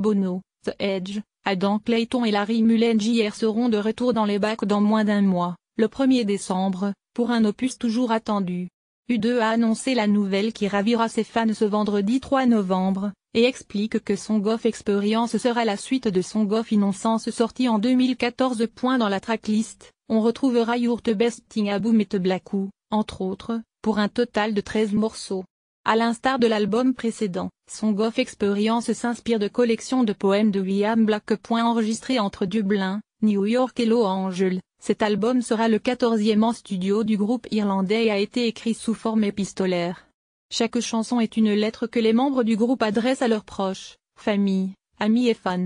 Bono, The Edge, Adam Clayton et Larry Mullen-Jr seront de retour dans les bacs dans moins d'un mois, le 1er décembre, pour un opus toujours attendu. U2 a annoncé la nouvelle qui ravira ses fans ce vendredi 3 novembre, et explique que son Goff Experience sera la suite de son Goff Innocence sorti en 2014. Dans la tracklist, on retrouvera Your Best Thing Boom et entre autres, pour un total de 13 morceaux. À l'instar de l'album précédent, son Goff Experience s'inspire de collections de poèmes de William Black. Enregistré entre Dublin, New York et Los Angeles, cet album sera le quatorzième en studio du groupe irlandais et a été écrit sous forme épistolaire. Chaque chanson est une lettre que les membres du groupe adressent à leurs proches, famille, amis et fans.